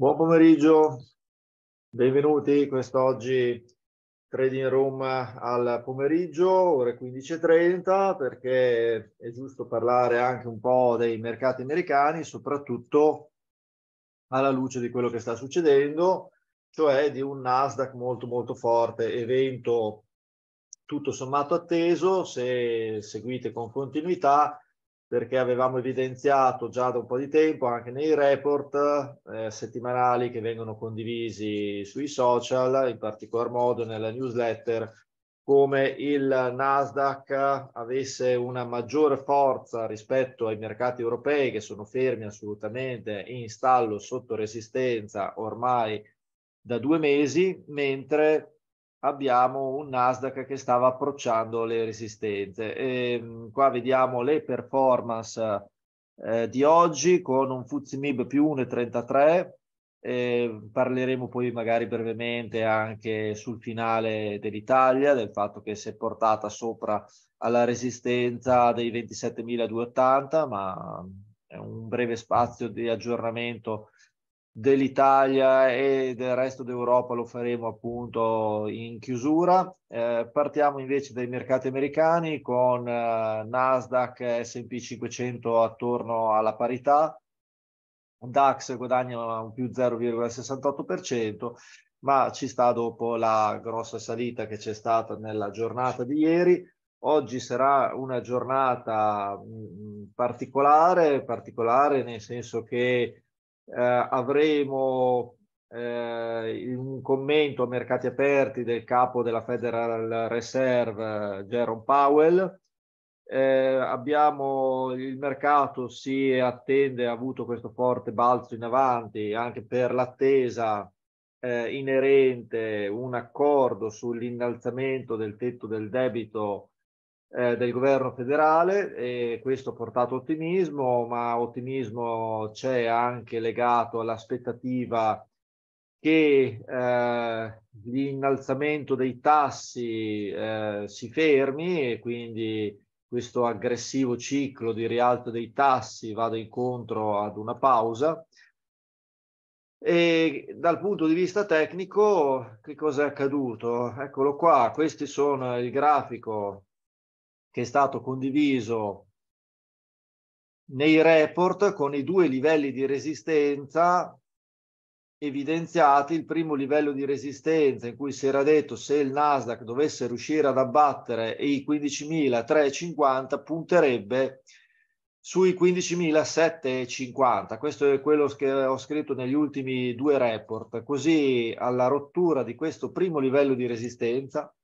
Buon pomeriggio, benvenuti quest'oggi Trading Room al pomeriggio, ore 15.30, perché è giusto parlare anche un po' dei mercati americani, soprattutto alla luce di quello che sta succedendo, cioè di un Nasdaq molto molto forte, evento tutto sommato atteso, se seguite con continuità, perché avevamo evidenziato già da un po' di tempo anche nei report eh, settimanali che vengono condivisi sui social, in particolar modo nella newsletter, come il Nasdaq avesse una maggiore forza rispetto ai mercati europei che sono fermi assolutamente in stallo sotto resistenza ormai da due mesi, mentre abbiamo un Nasdaq che stava approcciando le resistenze. E, ehm, qua vediamo le performance eh, di oggi con un FUZIMIB più 1,33. Eh, parleremo poi magari brevemente anche sul finale dell'Italia, del fatto che si è portata sopra alla resistenza dei 27.280, ma è un breve spazio di aggiornamento dell'Italia e del resto d'Europa lo faremo appunto in chiusura. Eh, partiamo invece dai mercati americani con eh, Nasdaq SP 500 attorno alla parità, DAX guadagna un più 0,68%, ma ci sta dopo la grossa salita che c'è stata nella giornata di ieri. Oggi sarà una giornata mh, mm, particolare, particolare nel senso che eh, avremo eh, un commento a mercati aperti del capo della Federal Reserve, Jerome Powell. Eh, abbiamo il mercato si attende, ha avuto questo forte balzo in avanti anche per l'attesa eh, inerente un accordo sull'innalzamento del tetto del debito eh, del governo federale e questo ha portato ottimismo, ma ottimismo c'è anche legato all'aspettativa che eh, l'innalzamento dei tassi eh, si fermi e quindi questo aggressivo ciclo di rialzo dei tassi vada incontro ad una pausa. E dal punto di vista tecnico, che cosa è accaduto? Eccolo qua, questi sono il grafico che è stato condiviso nei report con i due livelli di resistenza evidenziati. Il primo livello di resistenza in cui si era detto se il Nasdaq dovesse riuscire ad abbattere i 15.350 punterebbe sui 15.750. Questo è quello che ho scritto negli ultimi due report. Così alla rottura di questo primo livello di resistenza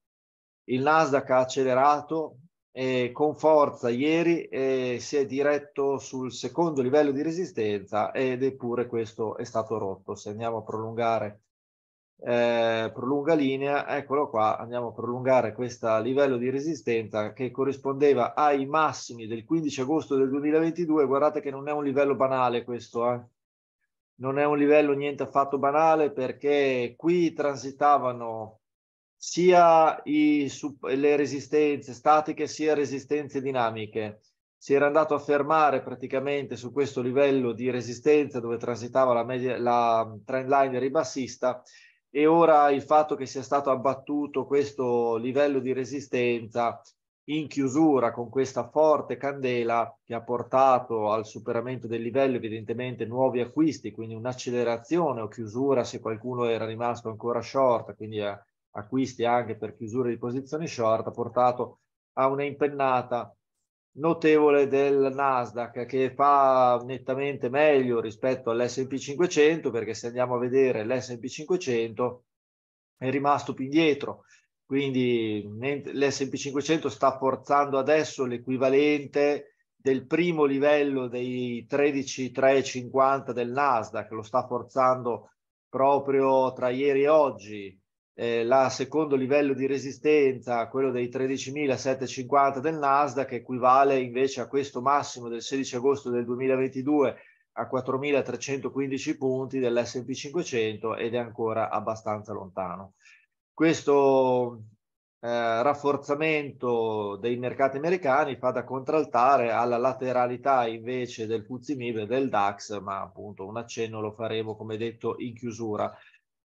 il Nasdaq ha accelerato eh, con forza ieri eh, si è diretto sul secondo livello di resistenza ed eppure questo è stato rotto. Se andiamo a prolungare eh, prolunga linea, eccolo qua, andiamo a prolungare questo livello di resistenza che corrispondeva ai massimi del 15 agosto del 2022. Guardate che non è un livello banale questo, eh? non è un livello niente affatto banale perché qui transitavano sia i, le resistenze statiche sia resistenze dinamiche. Si era andato a fermare praticamente su questo livello di resistenza dove transitava la, media, la mm, trendline ribassista e ora il fatto che sia stato abbattuto questo livello di resistenza in chiusura con questa forte candela che ha portato al superamento del livello evidentemente nuovi acquisti, quindi un'accelerazione o chiusura se qualcuno era rimasto ancora short, quindi acquisti anche per chiusura di posizioni short ha portato a una impennata notevole del Nasdaq che fa nettamente meglio rispetto all'SP 500 perché se andiamo a vedere l'SP 500 è rimasto più indietro quindi l'SP 500 sta forzando adesso l'equivalente del primo livello dei 13,350 del Nasdaq lo sta forzando proprio tra ieri e oggi eh, la secondo livello di resistenza, quello dei 13.750 del Nasdaq, equivale invece a questo massimo del 16 agosto del 2022 a 4.315 punti dell'S&P 500 ed è ancora abbastanza lontano. Questo eh, rafforzamento dei mercati americani fa da contraltare alla lateralità invece del Fuzzi Mib e del DAX, ma appunto un accenno lo faremo come detto in chiusura.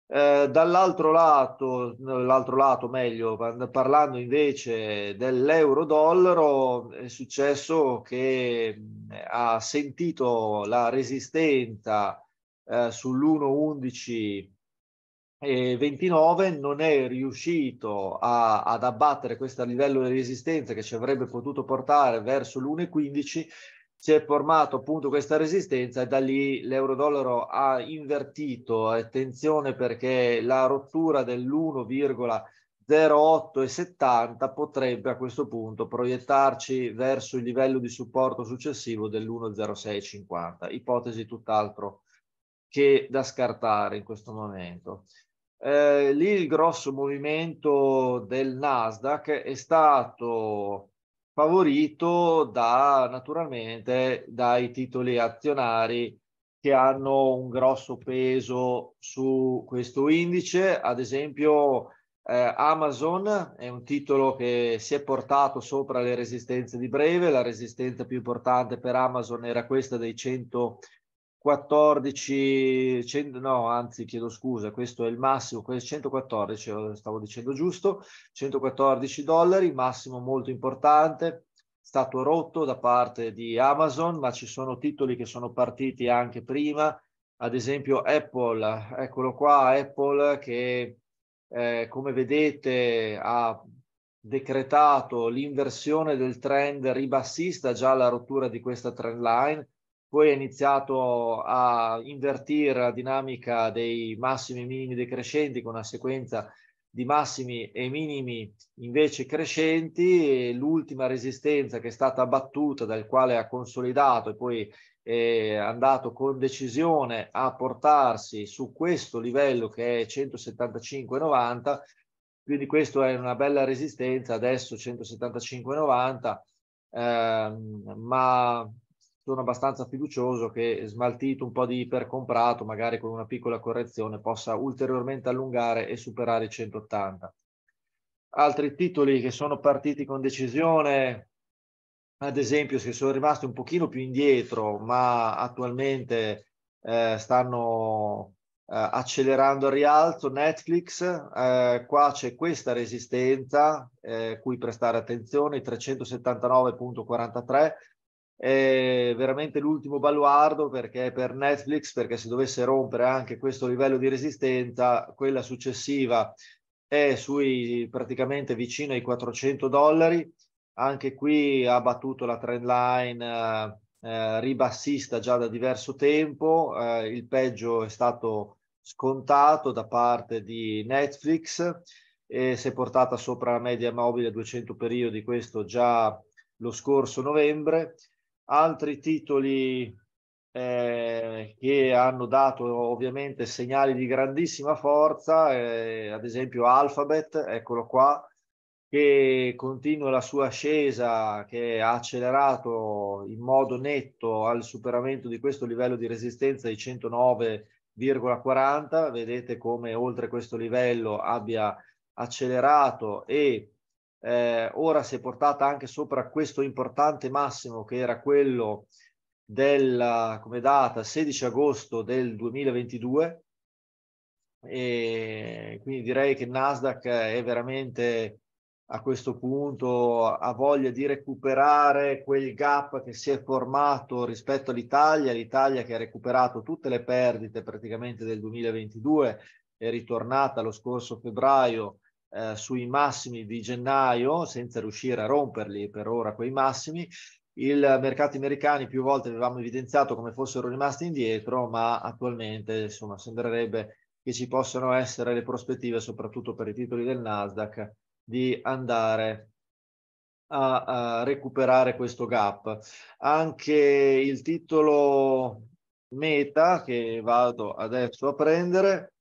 Eh, dall'altro lato, l'altro lato meglio, parlando invece dell'euro-dollaro, è successo che eh, ha sentito la resistenza eh, sull'1,11 e 29 non è riuscito a, ad abbattere questo livello di resistenza che ci avrebbe potuto portare verso l'1,15 si è formato appunto questa resistenza e da lì l'euro-dollaro ha invertito, attenzione perché la rottura dell'1,08 e 70 potrebbe a questo punto proiettarci verso il livello di supporto successivo dell'1,0650, ipotesi tutt'altro che da scartare in questo momento. Eh, lì il grosso movimento del Nasdaq è stato favorito da, naturalmente dai titoli azionari che hanno un grosso peso su questo indice, ad esempio eh, Amazon è un titolo che si è portato sopra le resistenze di breve, la resistenza più importante per Amazon era questa dei 100 14, 100, no, anzi chiedo scusa, questo è il massimo, 114, eh, stavo dicendo giusto, 114 dollari, massimo molto importante, stato rotto da parte di Amazon, ma ci sono titoli che sono partiti anche prima, ad esempio Apple, eccolo qua, Apple che eh, come vedete ha decretato l'inversione del trend ribassista, già la rottura di questa trend line, poi ha iniziato a invertire la dinamica dei massimi e minimi decrescenti con una sequenza di massimi e minimi invece crescenti, l'ultima resistenza che è stata battuta, dal quale ha consolidato e poi è andato con decisione a portarsi su questo livello che è 175,90, quindi questa è una bella resistenza, adesso 175,90, ehm, ma sono abbastanza fiducioso che smaltito un po' di ipercomprato, magari con una piccola correzione, possa ulteriormente allungare e superare i 180. Altri titoli che sono partiti con decisione, ad esempio, che sono rimasti un pochino più indietro, ma attualmente eh, stanno eh, accelerando il rialzo, Netflix, eh, qua c'è questa resistenza eh, cui prestare attenzione, 379.43 è veramente l'ultimo baluardo perché per Netflix, perché se dovesse rompere anche questo livello di resistenza, quella successiva è sui praticamente vicino ai 400 dollari. Anche qui ha battuto la trend line eh, eh, ribassista già da diverso tempo. Eh, il peggio è stato scontato da parte di Netflix e si è portata sopra la media mobile a 200 periodi, questo già lo scorso novembre altri titoli eh, che hanno dato ovviamente segnali di grandissima forza, eh, ad esempio Alphabet, eccolo qua, che continua la sua ascesa, che ha accelerato in modo netto al superamento di questo livello di resistenza di 109,40, vedete come oltre questo livello abbia accelerato e eh, ora si è portata anche sopra questo importante massimo che era quello del, come data, 16 agosto del 2022 e quindi direi che Nasdaq è veramente a questo punto ha voglia di recuperare quel gap che si è formato rispetto all'Italia, l'Italia che ha recuperato tutte le perdite praticamente del 2022, è ritornata lo scorso febbraio eh, sui massimi di gennaio senza riuscire a romperli per ora quei massimi. I mercati americani più volte avevamo evidenziato come fossero rimasti indietro, ma attualmente insomma, sembrerebbe che ci possano essere le prospettive, soprattutto per i titoli del Nasdaq, di andare a, a recuperare questo gap. Anche il titolo Meta, che vado adesso a prendere,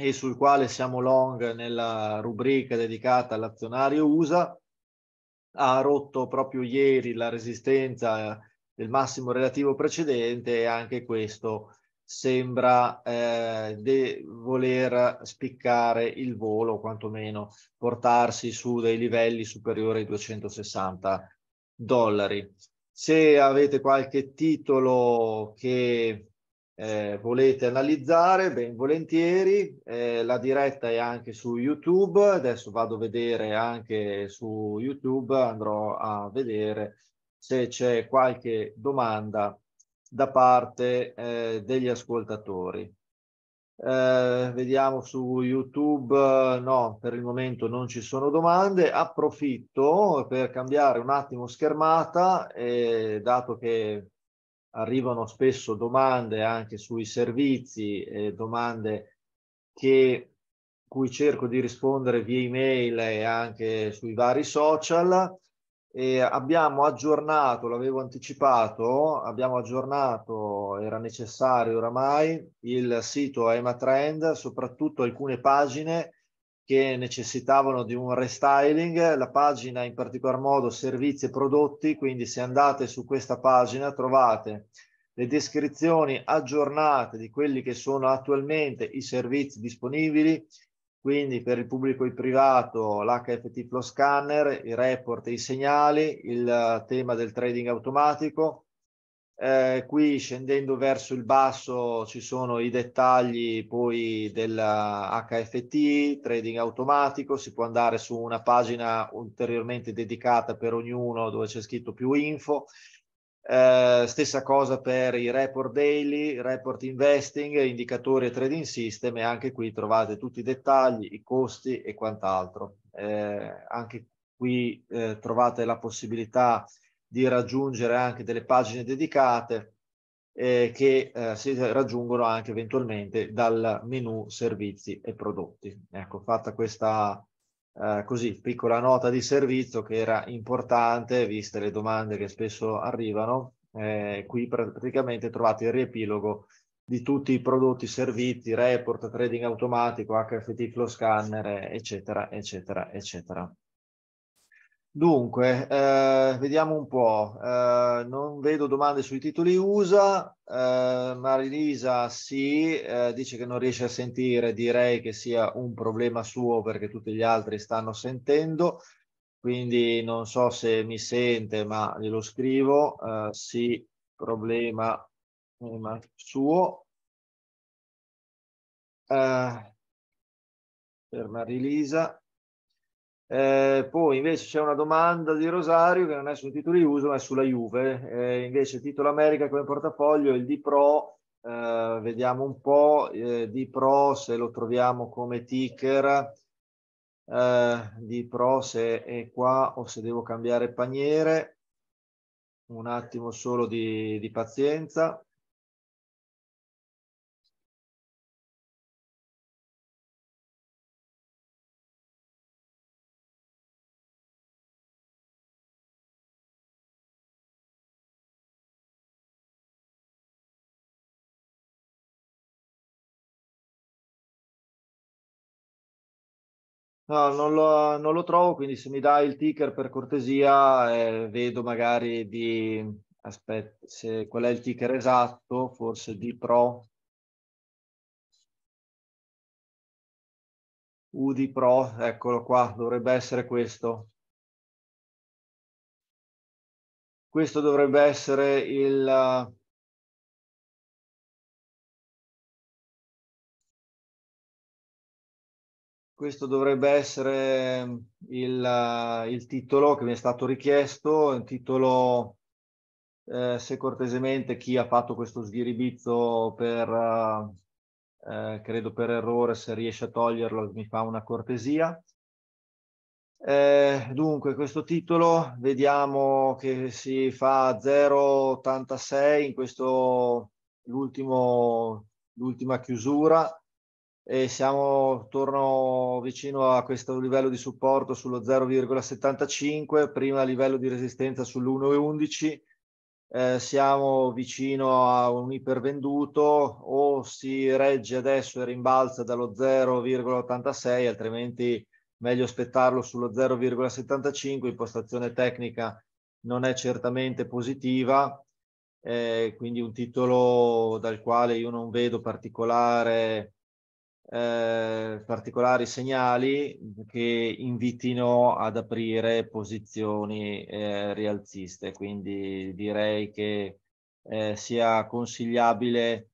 e sul quale siamo long nella rubrica dedicata all'azionario USA, ha rotto proprio ieri la resistenza del eh, massimo relativo precedente e anche questo sembra eh, de- voler spiccare il volo, quantomeno portarsi su dei livelli superiori ai 260 dollari. Se avete qualche titolo che eh, volete analizzare, ben volentieri. Eh, la diretta è anche su YouTube, adesso vado a vedere anche su YouTube, andrò a vedere se c'è qualche domanda da parte eh, degli ascoltatori. Eh, vediamo su YouTube, no, per il momento non ci sono domande. Approfitto per cambiare un attimo schermata, eh, dato che arrivano spesso domande anche sui servizi, eh, domande che, cui cerco di rispondere via email e anche sui vari social. E abbiamo aggiornato, l'avevo anticipato, abbiamo aggiornato, era necessario oramai, il sito EMA Trend, soprattutto alcune pagine che necessitavano di un restyling, la pagina in particolar modo servizi e prodotti, quindi se andate su questa pagina trovate le descrizioni aggiornate di quelli che sono attualmente i servizi disponibili, quindi per il pubblico e il privato l'HFT Flow Scanner, i report e i segnali, il eh, tema del trading automatico, eh, qui scendendo verso il basso ci sono i dettagli poi dell'HFT, trading automatico, si può andare su una pagina ulteriormente dedicata per ognuno dove c'è scritto più info. Eh, stessa cosa per i report daily, report investing, indicatori e trading system e anche qui trovate tutti i dettagli, i costi e quant'altro. Eh, anche qui eh, trovate la possibilità eh, di raggiungere anche delle pagine dedicate eh, che eh, si raggiungono anche eventualmente dal menu servizi e prodotti. Ecco, fatta questa eh, così piccola nota di servizio che era importante, viste le domande che spesso arrivano, eh, qui praticamente trovate il riepilogo di tutti i prodotti, servizi, report, trading automatico, HFT flow scanner, eccetera, eccetera, eccetera. Dunque, eh, vediamo un po', eh, non vedo domande sui titoli USA, eh, Marilisa sì, eh, dice che non riesce a sentire, direi che sia un problema suo perché tutti gli altri stanno sentendo, quindi non so se mi sente ma glielo scrivo, eh, sì, problema suo. Eh, per Marilisa. Eh, poi invece c'è una domanda di Rosario che non è sul titolo di uso ma è sulla Juve, eh, invece titolo America come portafoglio, il D-Pro, eh, vediamo un po' eh, D-Pro se lo troviamo come ticker, eh, D-Pro se è qua o se devo cambiare paniere, un attimo solo di, di pazienza. No, non lo, non lo, trovo, quindi se mi dai il ticker per cortesia, eh, vedo magari di... Aspetta, se, qual è il ticker esatto, forse di Pro. UDI Pro, eccolo qua, dovrebbe essere questo. Questo dovrebbe essere il Questo dovrebbe essere mm, il, eh, il titolo che mi è stato richiesto, un titolo eh, se cortesemente chi ha fatto questo sghiribizzo per, eh, eh, credo per errore, se riesce a toglierlo mi fa una cortesia. Eh, dunque, questo titolo vediamo che si fa 0,86 in questo l'ultimo l'ultima chiusura e siamo attorno vicino a questo livello di supporto sullo 0,75, prima livello di resistenza sull'1,11. Eh, siamo vicino a un ipervenduto o si regge adesso e rimbalza dallo 0,86 altrimenti meglio aspettarlo sullo 0,75 impostazione tecnica non è certamente positiva eh, quindi un titolo dal quale io non vedo particolare eh, particolari segnali che invitino ad aprire posizioni eh, rialziste. Quindi direi che eh, sia consigliabile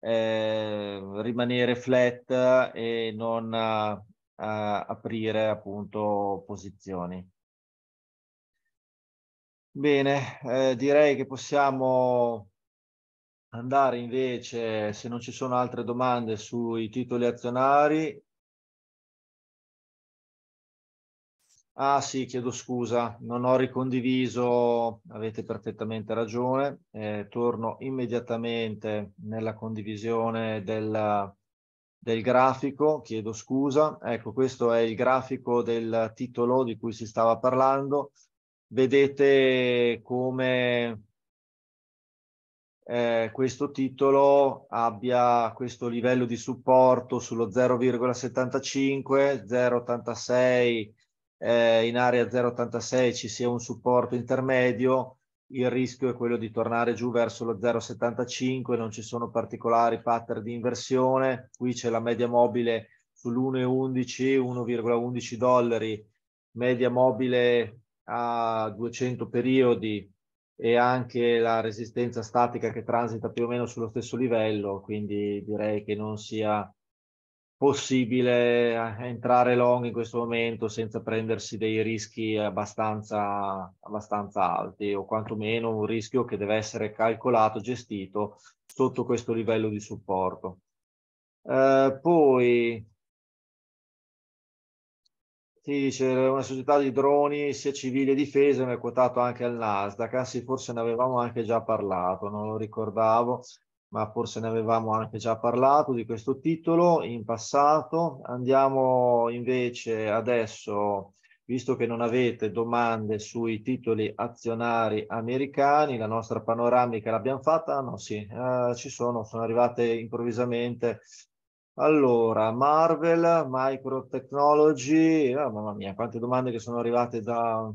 eh, rimanere flat e non eh, aprire appunto posizioni. Bene, direi che possiamo andare invece, se non ci sono altre domande, sui titoli azionari. Ah sì, chiedo scusa, non ho ricondiviso, avete perfettamente ragione. Eh, torno immediatamente nella condivisione del, del grafico, chiedo scusa. Ecco, questo è il grafico del titolo di cui si stava parlando. Vedete come eh, questo titolo abbia questo livello di supporto sullo 0,75, 0,86 eh, in area 0,86 ci sia un supporto intermedio, il rischio è quello di tornare giù verso lo 0,75, non ci sono particolari pattern di inversione, qui c'è la media mobile sull'1,11, 1,11 dollari, media mobile a 200 periodi e anche la resistenza statica che transita più o meno sullo stesso livello, quindi direi che non sia possibile eh, entrare long in questo momento senza prendersi dei rischi abbastanza, abbastanza alti o quantomeno un rischio che deve essere calcolato, gestito sotto questo livello di supporto. Eh, poi sì, c'è una società di droni sia civile e difesa, mi è quotato anche al Nasdaq, anzi forse ne avevamo anche già parlato, non lo ricordavo, ma forse ne avevamo anche già parlato di questo titolo in passato. Andiamo invece adesso, visto che non avete domande sui titoli azionari americani, la nostra panoramica l'abbiamo fatta? No, sì, eh, ci sono, sono arrivate improvvisamente allora, Marvel, Microtechnology, oh, eh, mamma mia, quante domande che sono arrivate da,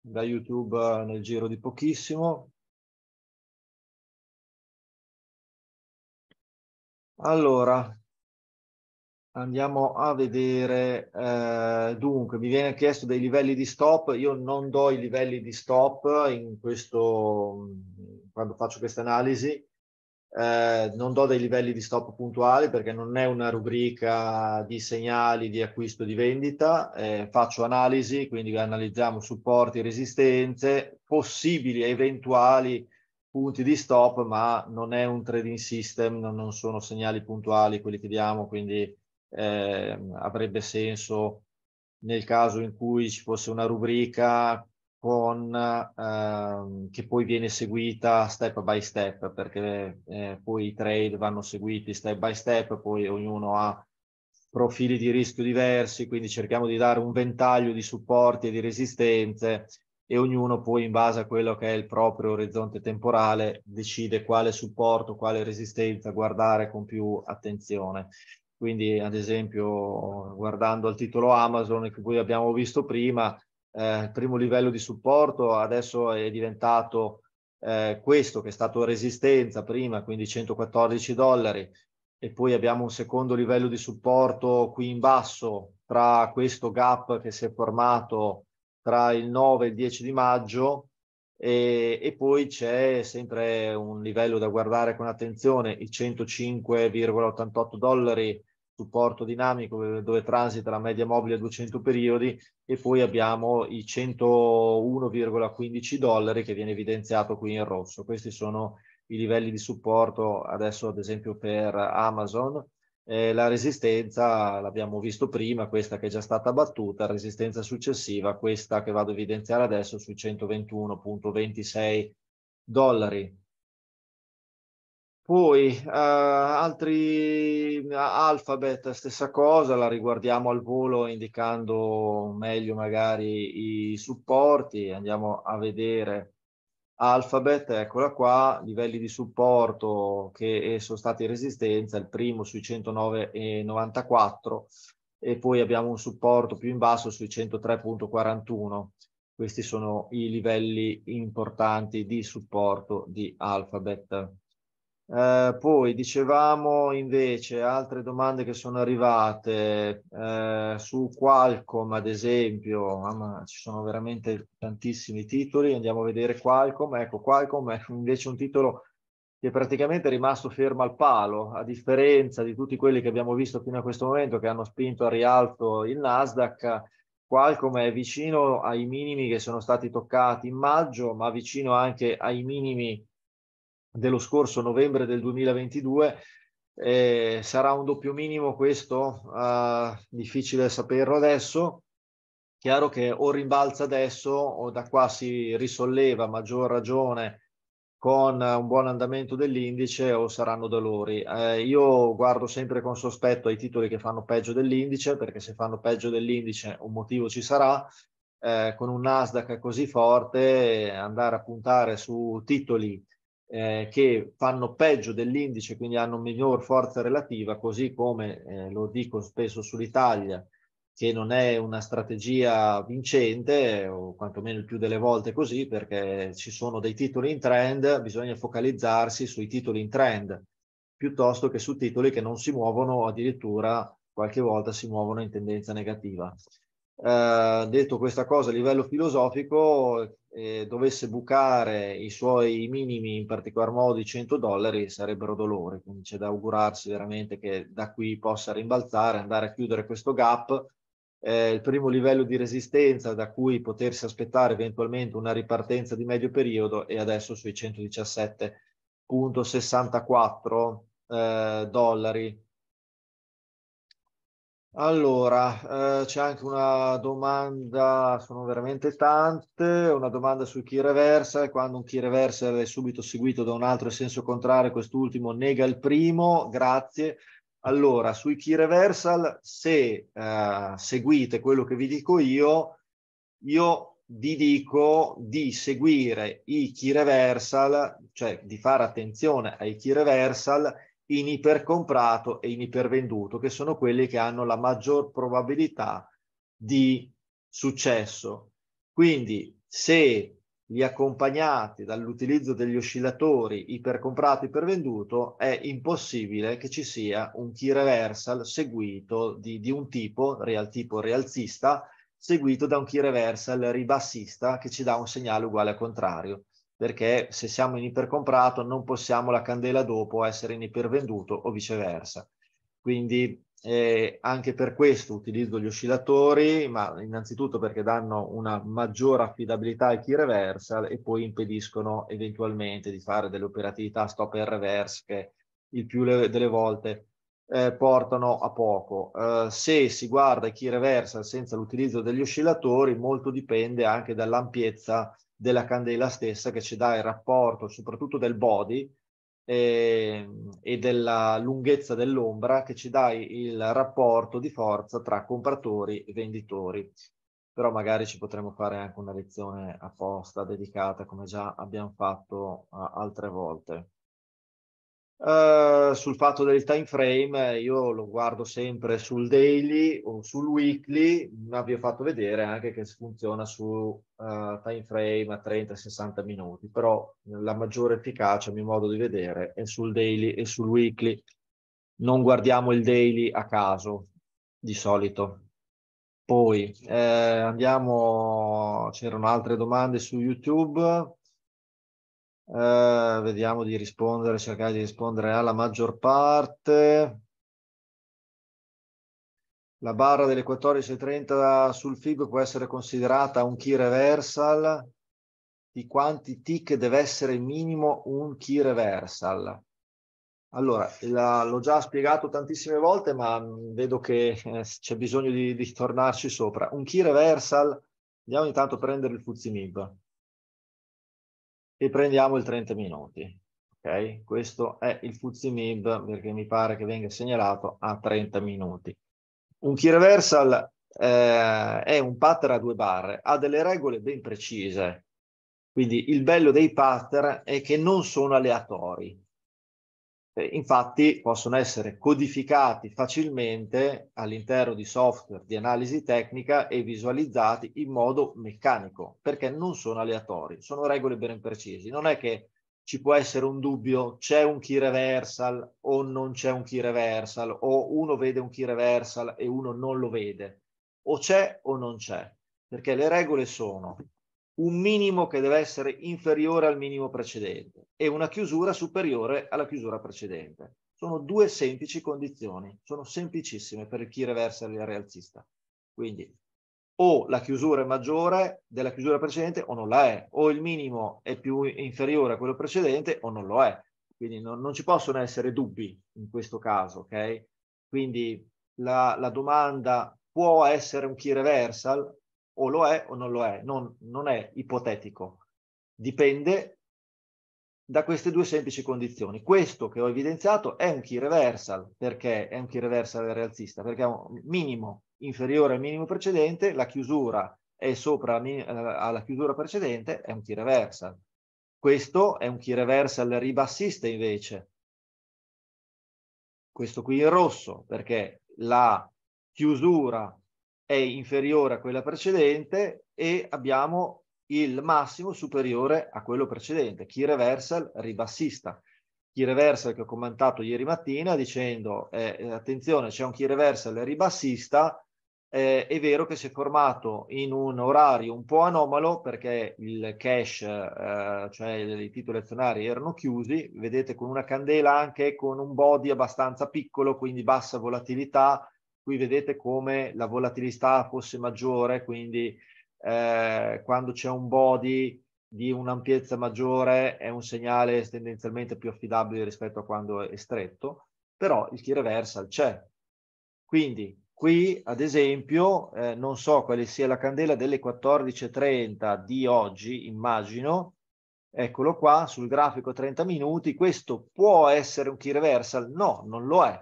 da YouTube eh, nel giro di pochissimo. Allora, andiamo a vedere, eh, dunque, mi viene chiesto dei livelli di stop, io non do i livelli di stop in questo, mm, quando faccio questa analisi, eh, non do dei livelli di stop puntuali perché non è una rubrica di segnali di acquisto e di vendita, eh, faccio analisi, quindi analizziamo supporti, resistenze, possibili e eventuali punti di stop, ma non è un trading system, non sono segnali puntuali quelli che diamo, quindi eh, avrebbe senso nel caso in cui ci fosse una rubrica con, ehm, che poi viene seguita step by step, perché eh, poi i trade vanno seguiti step by step, poi ognuno ha profili di rischio diversi, quindi cerchiamo di dare un ventaglio di supporti e di resistenze e ognuno poi in base a quello che è il proprio orizzonte temporale decide quale supporto, quale resistenza guardare con più attenzione. Quindi ad esempio guardando al titolo Amazon che poi abbiamo visto prima, eh, il primo livello di supporto adesso è diventato eh, questo che è stato resistenza prima, quindi 114 dollari, e poi abbiamo un secondo livello di supporto qui in basso tra questo gap che si è formato tra il 9 e il 10 di maggio e, e poi c'è sempre un livello da guardare con attenzione, i 105,88 dollari supporto dinamico dove transita la media mobile a 200 periodi e poi abbiamo i 101,15 dollari che viene evidenziato qui in rosso. Questi sono i livelli di supporto adesso ad esempio per Amazon. Eh, la resistenza l'abbiamo visto prima, questa che è già stata battuta, resistenza successiva, questa che vado a evidenziare adesso sui 121,26 dollari. Poi uh, altri Alphabet, stessa cosa, la riguardiamo al volo indicando meglio magari i supporti. Andiamo a vedere Alphabet, eccola qua, livelli di supporto che eh, sono stati resistenza, il primo sui 109,94 e poi abbiamo un supporto più in basso sui 103,41. Questi sono i livelli importanti di supporto di Alphabet. Eh, poi dicevamo invece altre domande che sono arrivate eh, su Qualcomm, ad esempio, mamma, ci sono veramente tantissimi titoli, andiamo a vedere Qualcomm, ecco Qualcomm è invece un titolo che praticamente è rimasto fermo al palo, a differenza di tutti quelli che abbiamo visto fino a questo momento che hanno spinto a rialzo il Nasdaq, Qualcomm è vicino ai minimi che sono stati toccati in maggio, ma vicino anche ai minimi dello scorso novembre del 2022. Eh, sarà un doppio minimo questo? Uh, difficile saperlo adesso. Chiaro che o rimbalza adesso o da qua si risolleva a maggior ragione con un buon andamento dell'indice o saranno dolori. Eh, io guardo sempre con sospetto ai titoli che fanno peggio dell'indice, perché se fanno peggio dell'indice un motivo ci sarà. Eh, con un Nasdaq così forte, andare a puntare su titoli eh, che fanno peggio dell'indice, quindi hanno miglior forza relativa, così come eh, lo dico spesso sull'Italia, che non è una strategia vincente, eh, o quantomeno il più delle volte così, perché ci sono dei titoli in trend, bisogna focalizzarsi sui titoli in trend, piuttosto che su titoli che non si muovono, addirittura qualche volta si muovono in tendenza negativa. Eh, detto questa cosa a livello filosofico, eh, dovesse bucare i suoi minimi, in particolar modo i 100 dollari, sarebbero dolori. Quindi c'è da augurarsi veramente che da qui possa rimbalzare, andare a chiudere questo gap. Eh, il primo livello di resistenza da cui potersi aspettare eventualmente una ripartenza di medio periodo è adesso sui 117,64 eh, dollari allora, eh, c'è anche una domanda, sono veramente tante, una domanda sul key reverser, quando un chi reverser è subito seguito da un altro in senso contrario, quest'ultimo nega il primo, grazie. Allora, sui key reversal, se eh, seguite quello che vi dico io, io vi dico di seguire i key reversal, cioè di fare attenzione ai key reversal in ipercomprato e in ipervenduto, che sono quelli che hanno la maggior probabilità di successo. Quindi se li accompagnati dall'utilizzo degli oscillatori ipercomprato e ipervenduto, è impossibile che ci sia un key reversal seguito di, di un tipo, real tipo rialzista, seguito da un key reversal ribassista che ci dà un segnale uguale al contrario perché se siamo in ipercomprato non possiamo la candela dopo essere in ipervenduto o viceversa. Quindi eh, anche per questo utilizzo gli oscillatori, ma innanzitutto perché danno una maggiore affidabilità ai key reversal e poi impediscono eventualmente di fare delle operatività stop e reverse che il più delle volte eh, portano a poco. Eh, se si guarda i key reversal senza l'utilizzo degli oscillatori, molto dipende anche dall'ampiezza della candela stessa che ci dà il rapporto soprattutto del body eh, e della lunghezza dell'ombra che ci dà il rapporto di forza tra compratori e venditori. Però magari ci potremmo fare anche una lezione apposta dedicata come già abbiamo fatto uh, altre volte. Uh, sul fatto del time frame, eh, io lo guardo sempre sul daily o sul weekly, ma vi ho fatto vedere anche che funziona su uh, time frame a 30-60 minuti, però la maggiore efficacia, a mio modo di vedere, è sul daily e sul weekly. Non guardiamo il daily a caso, di solito. Poi eh, andiamo, c'erano altre domande su YouTube. Eh, vediamo di rispondere, cercare di rispondere alla maggior parte. La barra delle 14.30 sul FIB può essere considerata un key reversal. Di quanti tick deve essere minimo un key reversal? Allora, l'ho già spiegato tantissime volte, ma mm, vedo che eh, c'è bisogno di, di tornarci sopra. Un key reversal, andiamo intanto a prendere il Fuzzy Fuzimib e prendiamo il 30 minuti. Okay? Questo è il Fuzimib perché mi pare che venga segnalato a 30 minuti. Un key reversal eh, è un pattern a due barre, ha delle regole ben precise. Quindi il bello dei pattern è che non sono aleatori. Eh, infatti possono essere codificati facilmente all'interno di software di analisi tecnica e visualizzati in modo meccanico, perché non sono aleatori, sono regole ben precise. Non è che ci può essere un dubbio, c'è un key reversal o non c'è un key reversal, o uno vede un key reversal e uno non lo vede, o c'è o non c'è, perché le regole sono un minimo che deve essere inferiore al minimo precedente e una chiusura superiore alla chiusura precedente. Sono due semplici condizioni, sono semplicissime per chi reversa il realzista. Quindi o la chiusura è maggiore della chiusura precedente o non la è, o il minimo è più inferiore a quello precedente o non lo è. Quindi non, non ci possono essere dubbi in questo caso, ok? Quindi la, la domanda può essere un key reversal? o lo è o non lo è, non, non è ipotetico, dipende da queste due semplici condizioni. Questo che ho evidenziato è un key reversal, perché è un key reversal realzista, perché è un minimo inferiore al minimo precedente, la chiusura è sopra eh, alla chiusura precedente, è un key reversal. Questo è un key reversal ribassista invece. Questo qui in rosso, perché la chiusura è inferiore a quella precedente e abbiamo il massimo superiore a quello precedente, key reversal ribassista. Key reversal che ho commentato ieri mattina dicendo eh, eh attenzione c'è un key reversal ribassista, eh, è vero che si è formato in un orario un po' anomalo perché il cash, eh, cioè i titoli azionari erano chiusi, vedete con una candela anche con un body abbastanza piccolo, quindi bassa volatilità, Qui vedete come la volatilità fosse maggiore, quindi eh, quando c'è un body di un'ampiezza maggiore è un segnale tendenzialmente più affidabile rispetto a quando è stretto, però il key reversal c'è. Quindi qui, ad esempio, eh, non so quale sia la candela delle 14.30 di oggi, immagino, eccolo qua sul grafico 30 minuti, questo può essere un key reversal? No, non lo è,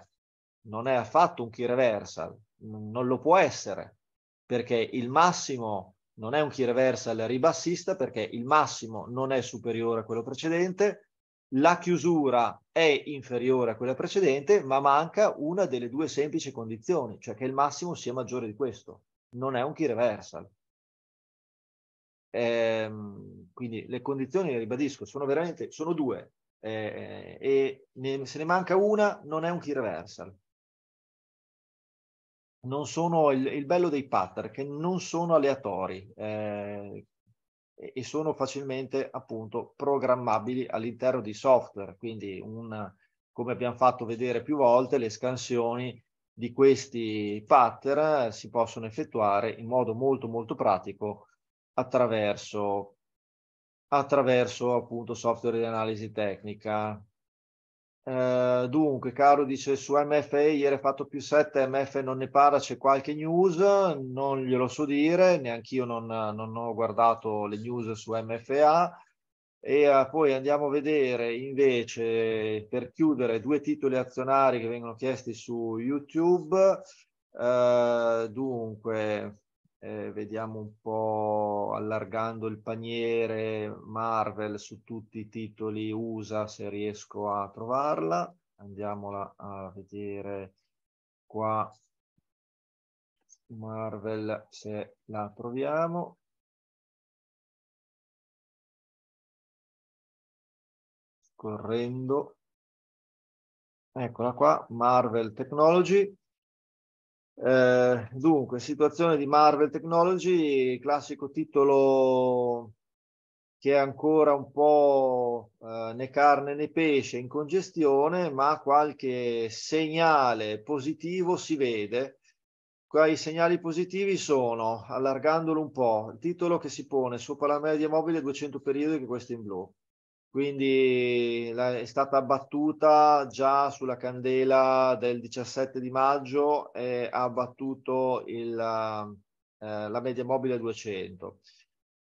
non è affatto un key reversal, mm, non lo può essere, perché il massimo non è un key reversal ribassista, perché il massimo non è superiore a quello precedente, la chiusura è inferiore a quella precedente, ma manca una delle due semplici condizioni, cioè che il massimo sia maggiore di questo. Non è un key reversal. Ehm, quindi le condizioni, le ribadisco, sono veramente sono due eh, eh e ne, se ne manca una non è un key reversal non sono, il, il, bello dei pattern che non sono aleatori eh, e sono facilmente appunto programmabili all'interno di software, quindi un, come abbiamo fatto vedere più volte le scansioni di questi pattern si possono effettuare in modo molto molto pratico attraverso, attraverso appunto software di analisi tecnica, eh, dunque, Caro dice su MFA ieri ha fatto più 7, MFA non ne parla, c'è qualche news, non glielo so dire, neanch'io non, non ho guardato le news su MFA. E eh, poi andiamo a vedere invece per chiudere due titoli azionari che vengono chiesti su YouTube. Eh, dunque, eh, vediamo un po' allargando il paniere Marvel su tutti i titoli USA se riesco a trovarla. Andiamola a vedere qua Marvel se la troviamo. Correndo. Eccola qua, Marvel Technology. Eh, dunque, situazione di Marvel Technology, classico titolo che è ancora un po' eh, né carne né pesce in congestione, ma qualche segnale positivo si vede. i segnali positivi sono, allargandolo un po', il titolo che si pone sopra la media mobile 200 periodi, che questo in blu quindi la, è stata abbattuta già sulla candela del 17 di maggio e ha abbattuto il, eh, la media mobile 200.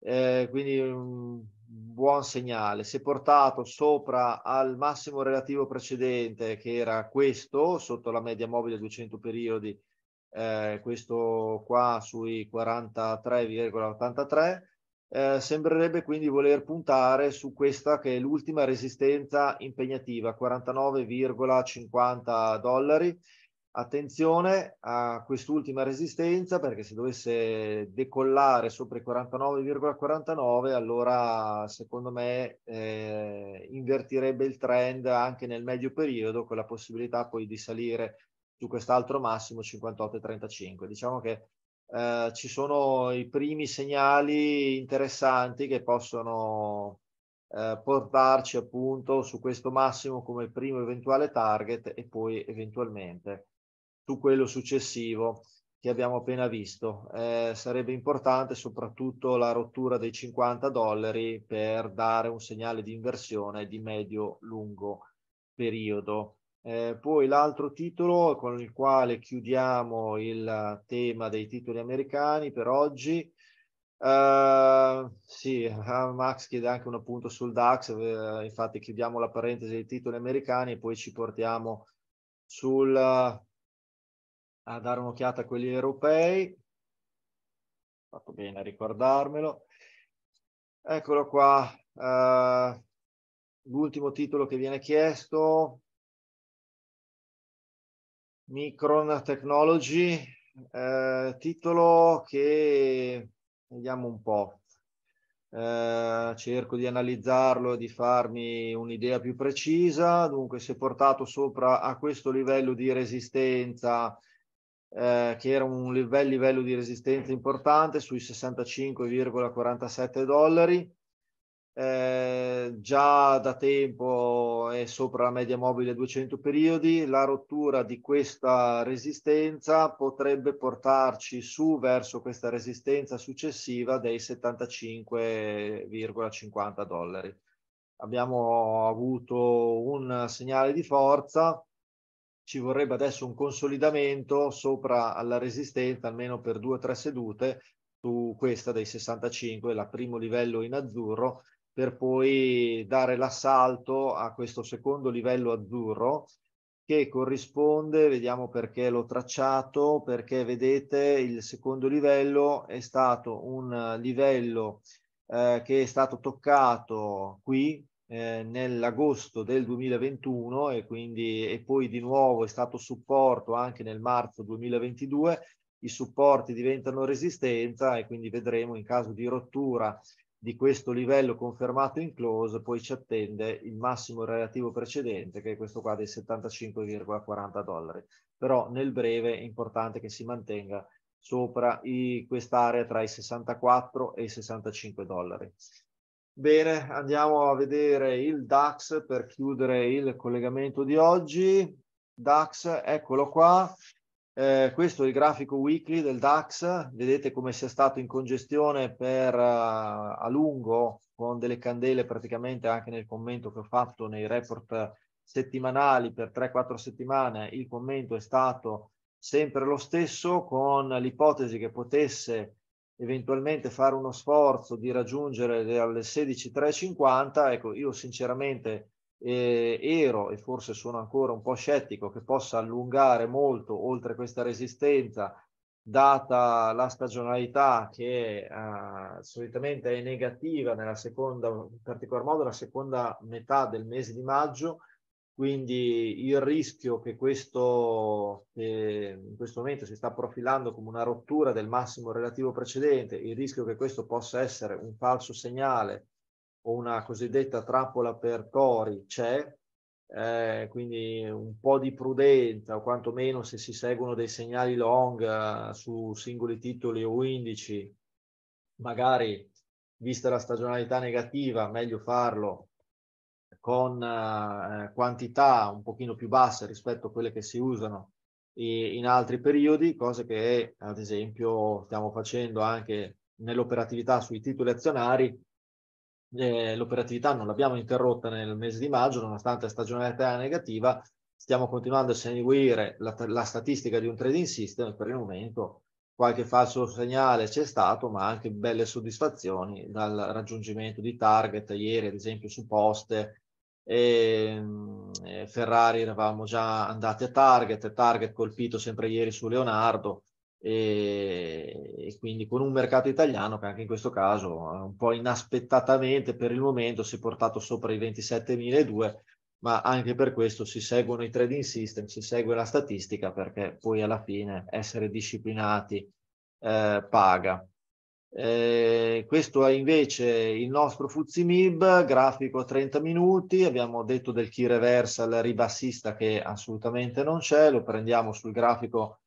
Eh, quindi un buon segnale. Si è portato sopra al massimo relativo precedente che era questo, sotto la media mobile 200 periodi, eh, questo qua sui 43,83 eh, sembrerebbe quindi voler puntare su questa che è l'ultima resistenza impegnativa, 49,50 dollari. Attenzione a quest'ultima resistenza perché se dovesse decollare sopra i 49,49 allora secondo me eh, invertirebbe il trend anche nel medio periodo con la possibilità poi di salire su quest'altro massimo 58,35. Diciamo che eh, ci sono i primi segnali interessanti che possono eh, portarci appunto su questo massimo come primo eventuale target e poi eventualmente su quello successivo che abbiamo appena visto. Eh, sarebbe importante soprattutto la rottura dei 50 dollari per dare un segnale di inversione di medio-lungo periodo. Eh, poi l'altro titolo con il quale chiudiamo il tema dei titoli americani per oggi. Uh, sì, ah, Max chiede anche un appunto sul DAX, eh, infatti chiudiamo la parentesi dei titoli americani e poi ci portiamo sul, a dare un'occhiata a quelli europei. Fatto bene a ricordarmelo. Eccolo qua, uh, l'ultimo titolo che viene chiesto, Micron Technology, eh, titolo che vediamo un po'. Eh, cerco di analizzarlo e di farmi un'idea più precisa. Dunque, si è portato sopra a questo livello di resistenza, eh, che era un bel livello di resistenza importante sui 65,47 dollari, eh, già da tempo è sopra la media mobile 200 periodi, la rottura di questa resistenza potrebbe portarci su verso questa resistenza successiva dei 75,50 dollari. Abbiamo avuto un segnale di forza, ci vorrebbe adesso un consolidamento sopra alla resistenza almeno per due o tre sedute su questa dei 65, la primo livello in azzurro per poi dare l'assalto a questo secondo livello azzurro che corrisponde, vediamo perché l'ho tracciato, perché vedete il secondo livello è stato un livello eh, che è stato toccato qui eh, nell'agosto del 2021 e quindi e poi di nuovo è stato supporto anche nel marzo 2022, i supporti diventano resistenza e quindi vedremo in caso di rottura di questo livello confermato in close poi ci attende il massimo relativo precedente che è questo qua dei 75,40 dollari però nel breve è importante che si mantenga sopra quest'area tra i 64 e i 65 dollari bene andiamo a vedere il DAX per chiudere il collegamento di oggi DAX eccolo qua eh, questo è il grafico weekly del DAX, vedete come sia stato in congestione per uh, a lungo con delle candele praticamente anche nel commento che ho fatto nei report settimanali per 3-4 settimane, il commento è stato sempre lo stesso con l'ipotesi che potesse eventualmente fare uno sforzo di raggiungere le 16.350, ecco io sinceramente eh, ero e forse sono ancora un po' scettico che possa allungare molto oltre questa resistenza data la stagionalità che eh, solitamente è negativa nella seconda, in particolar modo la seconda metà del mese di maggio, quindi il rischio che questo che in questo momento si sta profilando come una rottura del massimo relativo precedente, il rischio che questo possa essere un falso segnale o una cosiddetta trappola per Cori c'è, eh, quindi un po' di prudenza o quantomeno se si seguono dei segnali long eh, su singoli titoli o indici, magari vista la stagionalità negativa, meglio farlo con eh, quantità un pochino più basse rispetto a quelle che si usano in altri periodi, cose che ad esempio stiamo facendo anche nell'operatività sui titoli azionari eh, l'operatività non l'abbiamo interrotta nel mese di maggio, nonostante la stagionalità negativa, stiamo continuando a seguire la, la statistica di un trading system per il momento qualche falso segnale c'è stato, ma anche belle soddisfazioni dal raggiungimento di target ieri, ad esempio su poste. E, ehm, e Ferrari eravamo già andati a target, target colpito sempre ieri su Leonardo, e, e, quindi con un mercato italiano che anche in questo caso eh, un po' inaspettatamente per il momento si è portato sopra i 27.200 ma anche per questo si seguono i trading system, si segue la statistica perché poi alla fine essere disciplinati eh, paga. Eh, questo è invece il nostro MIB grafico a 30 minuti, abbiamo detto del key reversal ribassista che assolutamente non c'è, lo prendiamo sul grafico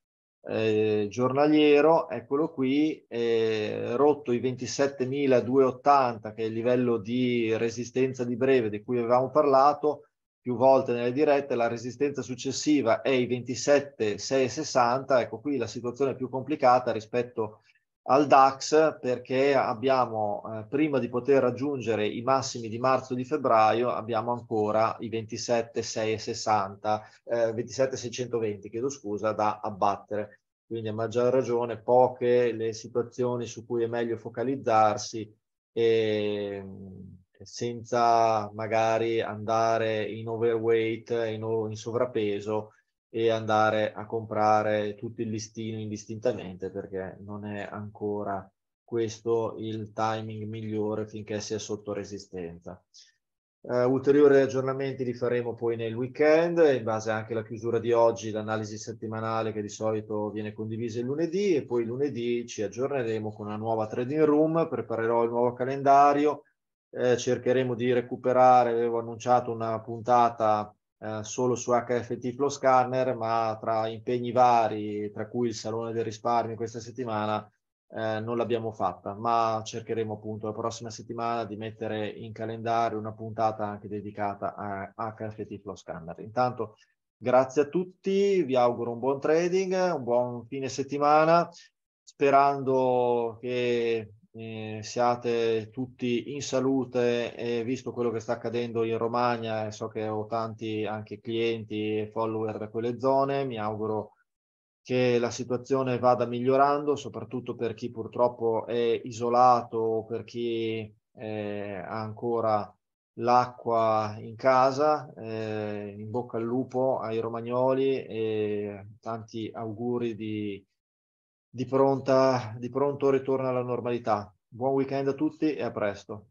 eh, giornaliero, eccolo qui, eh, rotto i 27.280 che è il livello di resistenza di breve di cui avevamo parlato più volte nelle dirette, la resistenza successiva è i 27.660, ecco qui la situazione più complicata rispetto a al DAX perché abbiamo, eh, prima di poter raggiungere i massimi di marzo e di febbraio, abbiamo ancora i 27,660, eh, 27,620, chiedo scusa, da abbattere. Quindi a maggior ragione poche le situazioni su cui è meglio focalizzarsi e senza magari andare in overweight, in, in sovrappeso, e andare a comprare tutto il listino indistintamente perché non è ancora questo il timing migliore finché sia sotto resistenza. Uh, ulteriori aggiornamenti li faremo poi nel weekend, in base anche alla chiusura di oggi, l'analisi settimanale che di solito viene condivisa il lunedì e poi lunedì ci aggiorneremo con una nuova trading room, preparerò il nuovo calendario, eh, cercheremo di recuperare, avevo annunciato una puntata eh, solo su HFT Flow Scanner, ma tra impegni vari, tra cui il Salone del Risparmio questa settimana, eh, non l'abbiamo fatta, ma cercheremo appunto la prossima settimana di mettere in calendario una puntata anche dedicata a HFT Flow Scanner. Intanto grazie a tutti, vi auguro un buon trading, un buon fine settimana, sperando che eh, siate tutti in salute e visto quello che sta accadendo in Romagna, so che ho tanti anche clienti e follower da quelle zone, mi auguro che la situazione vada migliorando, soprattutto per chi purtroppo è isolato o per chi eh, ha ancora l'acqua in casa, eh, in bocca al lupo ai romagnoli e tanti auguri di di, pronta, di pronto ritorno alla normalità. Buon weekend a tutti e a presto.